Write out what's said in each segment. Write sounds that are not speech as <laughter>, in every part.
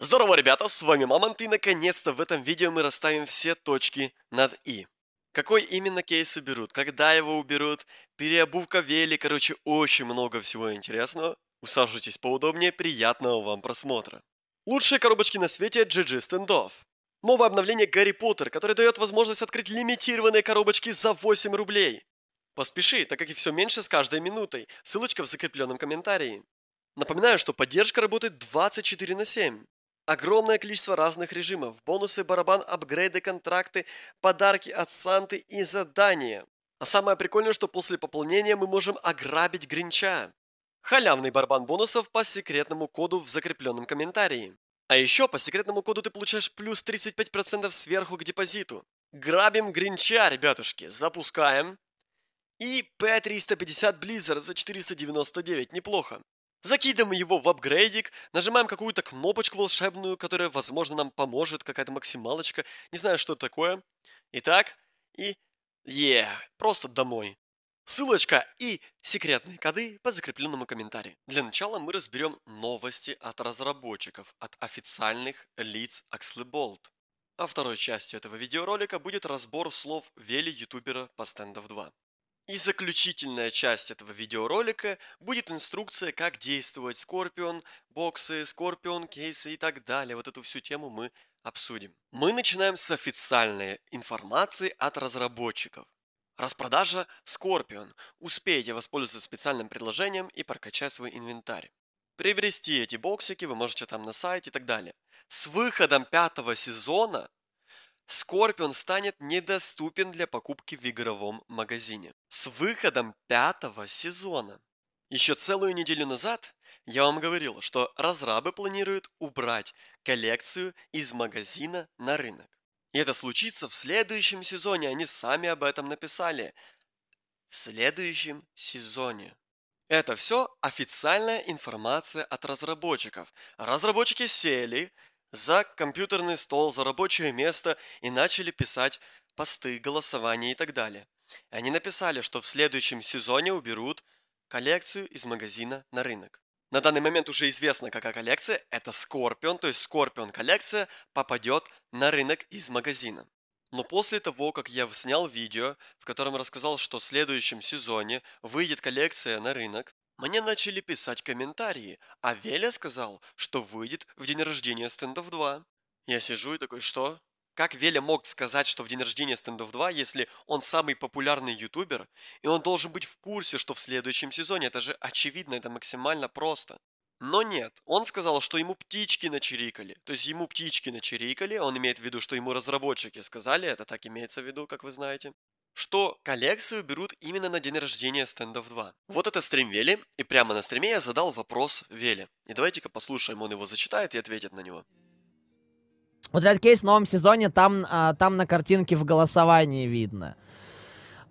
Здорово, ребята, с вами Мамонт, и наконец-то в этом видео мы расставим все точки над «и». Какой именно кейс уберут, когда его уберут, переобувка вели, короче, очень много всего интересного. Усаживайтесь поудобнее, приятного вам просмотра. Лучшие коробочки на свете GG стендов. Новое обновление Гарри Поттер, которое дает возможность открыть лимитированные коробочки за 8 рублей. Поспеши, так как и все меньше с каждой минутой. Ссылочка в закрепленном комментарии. Напоминаю, что поддержка работает 24 на 7 огромное количество разных режимов, бонусы, барабан, апгрейды, контракты, подарки от Санты и задания. А самое прикольное, что после пополнения мы можем ограбить Гринча. Халявный барабан бонусов по секретному коду в закрепленном комментарии. А еще по секретному коду ты получаешь плюс 35% сверху к депозиту. Грабим Гринча, ребятушки, запускаем. И P350 Blizzard за 499, неплохо. Закидываем его в апгрейдик, нажимаем какую-то кнопочку волшебную, которая, возможно, нам поможет, какая-то максималочка, не знаю, что это такое. Итак, и... Е, yeah, просто домой. Ссылочка и секретные коды по закрепленному комментарию. Для начала мы разберем новости от разработчиков, от официальных лиц Axle Bolt. А второй частью этого видеоролика будет разбор слов вели ютубера по стендов 2. И заключительная часть этого видеоролика будет инструкция, как действовать Скорпион, боксы, Скорпион, кейсы и так далее. Вот эту всю тему мы обсудим. Мы начинаем с официальной информации от разработчиков. Распродажа Скорпион. Успейте воспользоваться специальным предложением и прокачать свой инвентарь. Приобрести эти боксики вы можете там на сайте и так далее. С выходом пятого сезона Скорпион станет недоступен для покупки в игровом магазине с выходом пятого сезона. Еще целую неделю назад я вам говорил, что разрабы планируют убрать коллекцию из магазина на рынок. И это случится в следующем сезоне, они сами об этом написали. В следующем сезоне. Это все официальная информация от разработчиков. Разработчики сели, за компьютерный стол, за рабочее место и начали писать посты, голосования и так далее. И они написали, что в следующем сезоне уберут коллекцию из магазина на рынок. На данный момент уже известно, какая коллекция. Это Скорпион, то есть Скорпион коллекция попадет на рынок из магазина. Но после того, как я снял видео, в котором рассказал, что в следующем сезоне выйдет коллекция на рынок, мне начали писать комментарии, а Веля сказал, что выйдет в день рождения стендов 2. Я сижу и такой, что? Как Веля мог сказать, что в день рождения стендов 2, если он самый популярный ютубер, и он должен быть в курсе, что в следующем сезоне, это же очевидно, это максимально просто. Но нет, он сказал, что ему птички начирикали. То есть ему птички начирикали, он имеет в виду, что ему разработчики сказали, это так имеется в виду, как вы знаете что коллекцию берут именно на день рождения стендов 2. Вот это стрим Вели, и прямо на стриме я задал вопрос Вели. И давайте-ка послушаем, он его зачитает и ответит на него. Вот этот кейс в новом сезоне, там, а, там на картинке в голосовании видно.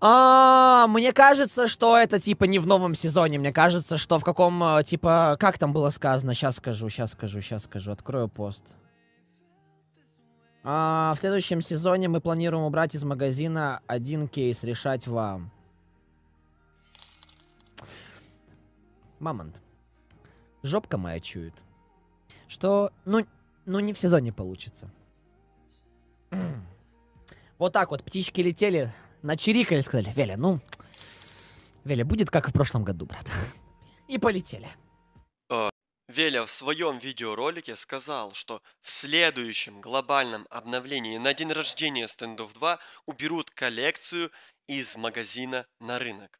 А, мне кажется, что это типа не в новом сезоне. Мне кажется, что в каком а, типа как там было сказано. Сейчас скажу, сейчас скажу, сейчас скажу. Открою пост. А, в следующем сезоне мы планируем убрать из магазина один кейс, решать вам. Мамонт. Жопка моя чует. Что, ну, ну не в сезоне получится. <clears throat> вот так вот, птички летели, начирикали, сказали, Веля, ну, Веля, будет как в прошлом году, брат. <laughs> И полетели. Веля в своем видеоролике сказал, что в следующем глобальном обновлении на день рождения стендов 2 уберут коллекцию из магазина на рынок.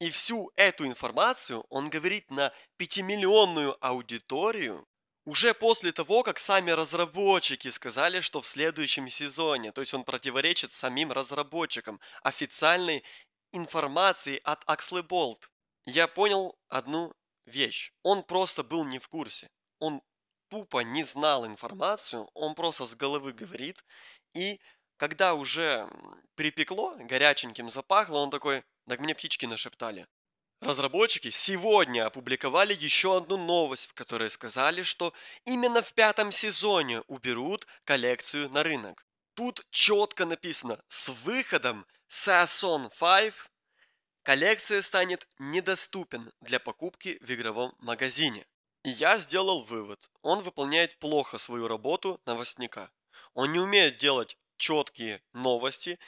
И всю эту информацию он говорит на 5-миллионную аудиторию уже после того, как сами разработчики сказали, что в следующем сезоне, то есть он противоречит самим разработчикам официальной информации от Axle Bolt. Я понял одну вещь. Он просто был не в курсе. Он тупо не знал информацию, он просто с головы говорит. И когда уже припекло, горяченьким запахло, он такой, так мне птички нашептали. Разработчики сегодня опубликовали еще одну новость, в которой сказали, что именно в пятом сезоне уберут коллекцию на рынок. Тут четко написано «С выходом Season 5 коллекция станет недоступен для покупки в игровом магазине. И я сделал вывод. Он выполняет плохо свою работу новостника. Он не умеет делать четкие новости,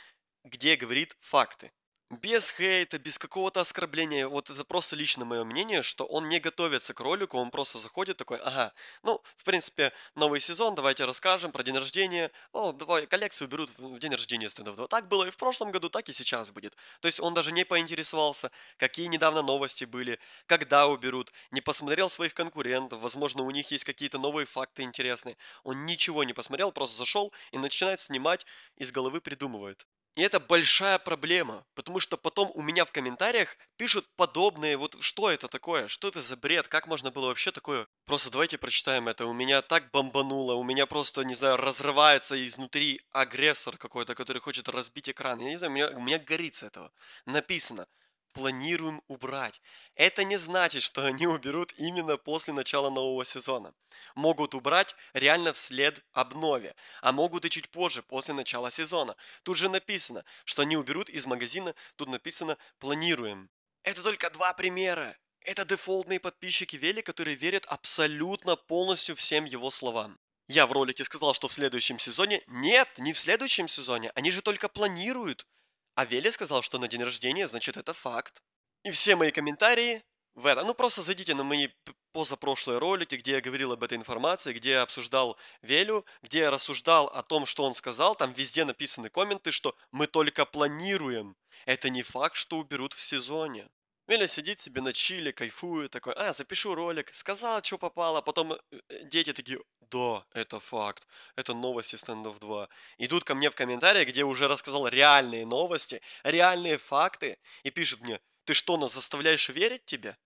где говорит факты без хейта, без какого-то оскорбления. Вот это просто лично мое мнение, что он не готовится к ролику, он просто заходит такой, ага, ну, в принципе, новый сезон, давайте расскажем про день рождения. О, давай, коллекцию берут в день рождения стендов 2. Так было и в прошлом году, так и сейчас будет. То есть он даже не поинтересовался, какие недавно новости были, когда уберут, не посмотрел своих конкурентов, возможно, у них есть какие-то новые факты интересные. Он ничего не посмотрел, просто зашел и начинает снимать, из головы придумывает. И это большая проблема, потому что потом у меня в комментариях пишут подобные, вот что это такое, что это за бред, как можно было вообще такое. Просто давайте прочитаем это, у меня так бомбануло, у меня просто, не знаю, разрывается изнутри агрессор какой-то, который хочет разбить экран. Я не знаю, у меня, у меня горит с этого. Написано – планируем убрать. Это не значит, что они уберут именно после начала нового сезона. Могут убрать реально вслед обнове, а могут и чуть позже, после начала сезона. Тут же написано, что они уберут из магазина, тут написано «планируем». Это только два примера. Это дефолтные подписчики Вели, которые верят абсолютно полностью всем его словам. Я в ролике сказал, что в следующем сезоне. Нет, не в следующем сезоне. Они же только планируют. А Вели сказал, что на день рождения, значит, это факт. И все мои комментарии в это. Ну, просто зайдите на мои позапрошлые ролики, где я говорил об этой информации, где я обсуждал Велю, где я рассуждал о том, что он сказал. Там везде написаны комменты, что мы только планируем. Это не факт, что уберут в сезоне. Или сидит себе на чиле, кайфует, такой, а, запишу ролик, сказал, что попало, а потом э, э, дети такие, да, это факт, это новости стендов 2. Идут ко мне в комментарии, где уже рассказал реальные новости, реальные факты, и пишут мне, ты что, нас заставляешь верить тебе?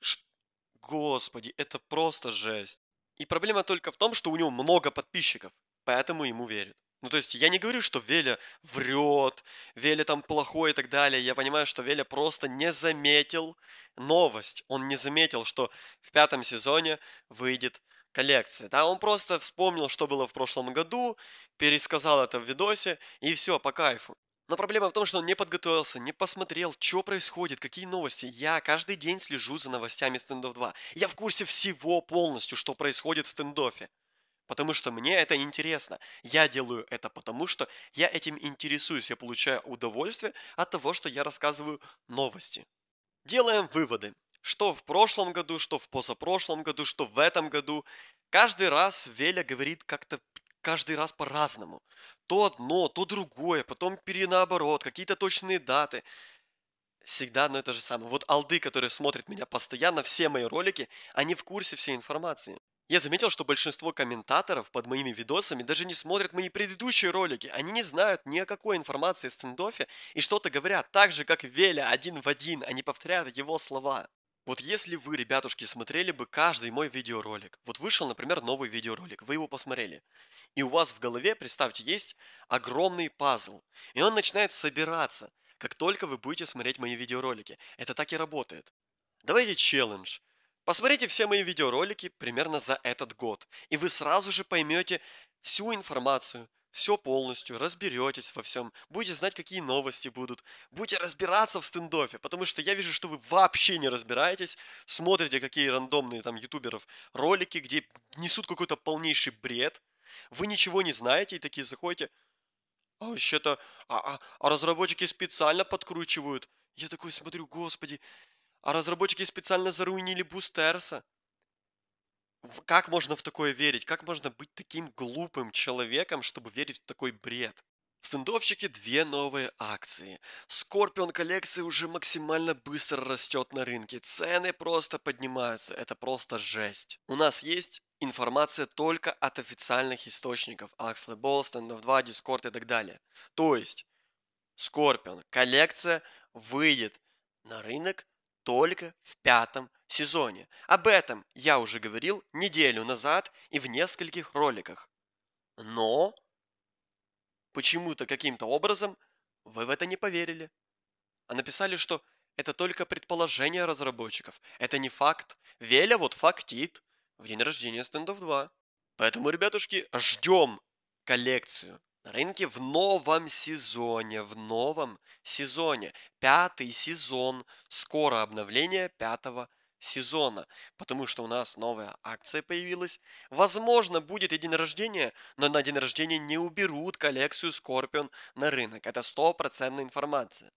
Ш... Господи, это просто жесть. И проблема только в том, что у него много подписчиков, поэтому ему верят. Ну, то есть я не говорю, что Веля врет, Веля там плохой и так далее. Я понимаю, что Веля просто не заметил новость. Он не заметил, что в пятом сезоне выйдет коллекция. Да, он просто вспомнил, что было в прошлом году, пересказал это в видосе, и все, по кайфу. Но проблема в том, что он не подготовился, не посмотрел, что происходит, какие новости. Я каждый день слежу за новостями стендов 2. Я в курсе всего полностью, что происходит в стендофе потому что мне это интересно. Я делаю это потому, что я этим интересуюсь, я получаю удовольствие от того, что я рассказываю новости. Делаем выводы. Что в прошлом году, что в позапрошлом году, что в этом году. Каждый раз Веля говорит как-то каждый раз по-разному. То одно, то другое, потом перенаоборот, какие-то точные даты всегда одно и то же самое. Вот алды, которые смотрят меня постоянно, все мои ролики, они в курсе всей информации. Я заметил, что большинство комментаторов под моими видосами даже не смотрят мои предыдущие ролики. Они не знают ни о какой информации о стендофе и что-то говорят так же, как Веля один в один. Они а повторяют его слова. Вот если вы, ребятушки, смотрели бы каждый мой видеоролик, вот вышел, например, новый видеоролик, вы его посмотрели, и у вас в голове, представьте, есть огромный пазл, и он начинает собираться, как только вы будете смотреть мои видеоролики. Это так и работает. Давайте челлендж. Посмотрите все мои видеоролики примерно за этот год, и вы сразу же поймете всю информацию, все полностью, разберетесь во всем, будете знать, какие новости будут, будете разбираться в стендофе, потому что я вижу, что вы вообще не разбираетесь, смотрите, какие рандомные там ютуберов ролики, где несут какой-то полнейший бред, вы ничего не знаете и такие заходите, а вообще-то, а, а, а разработчики специально подкручивают. Я такой смотрю, господи, а разработчики специально заруинили Бустерса. Как можно в такое верить? Как можно быть таким глупым человеком, чтобы верить в такой бред? В стендовщике две новые акции. Скорпион коллекции уже максимально быстро растет на рынке. Цены просто поднимаются. Это просто жесть. У нас есть информация только от официальных источников. Axle Ball, Stand of 2, Discord и так далее. То есть, Скорпион коллекция выйдет на рынок только в пятом сезоне. Об этом я уже говорил неделю назад и в нескольких роликах. Но почему-то каким-то образом вы в это не поверили. А написали, что это только предположение разработчиков. Это не факт. Веля вот фактит в день рождения стендов 2. Поэтому, ребятушки, ждем коллекцию на рынке в новом сезоне, в новом сезоне. Пятый сезон, скоро обновление пятого сезона, потому что у нас новая акция появилась. Возможно, будет и день рождения, но на день рождения не уберут коллекцию Scorpion на рынок. Это стопроцентная информация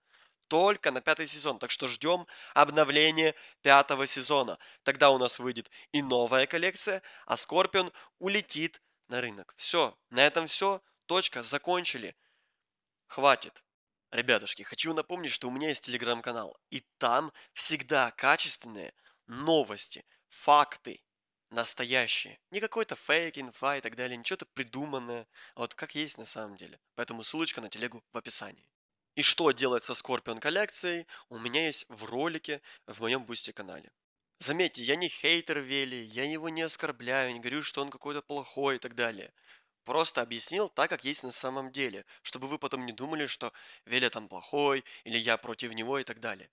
только на пятый сезон. Так что ждем обновления пятого сезона. Тогда у нас выйдет и новая коллекция, а Скорпион улетит на рынок. Все, на этом все. Точка, закончили. Хватит. Ребятушки, хочу напомнить, что у меня есть телеграм-канал, и там всегда качественные новости, факты, настоящие. Не какой-то фейк, инфа и так далее, ничего то придуманное, а вот как есть на самом деле. Поэтому ссылочка на телегу в описании. И что делать со Scorpion коллекцией, у меня есть в ролике в моем бусте канале. Заметьте, я не хейтер Вели, я его не оскорбляю, не говорю, что он какой-то плохой и так далее просто объяснил так, как есть на самом деле, чтобы вы потом не думали, что Веля там плохой, или я против него и так далее.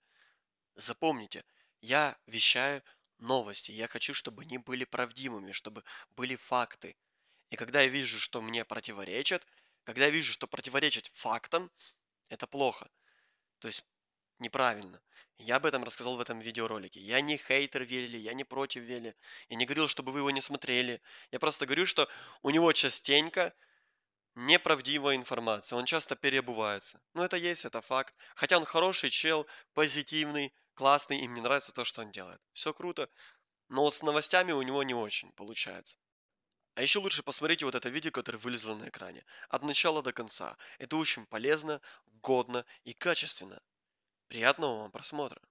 Запомните, я вещаю новости, я хочу, чтобы они были правдивыми, чтобы были факты. И когда я вижу, что мне противоречат, когда я вижу, что противоречат фактам, это плохо. То есть неправильно. Я об этом рассказал в этом видеоролике. Я не хейтер Вилли, я не против Вилли. Я не говорил, чтобы вы его не смотрели. Я просто говорю, что у него частенько неправдивая информация. Он часто переобувается. Но ну, это есть, это факт. Хотя он хороший чел, позитивный, классный, и мне нравится то, что он делает. Все круто, но с новостями у него не очень получается. А еще лучше посмотрите вот это видео, которое вылезло на экране. От начала до конца. Это очень полезно, годно и качественно. Приятного вам просмотра!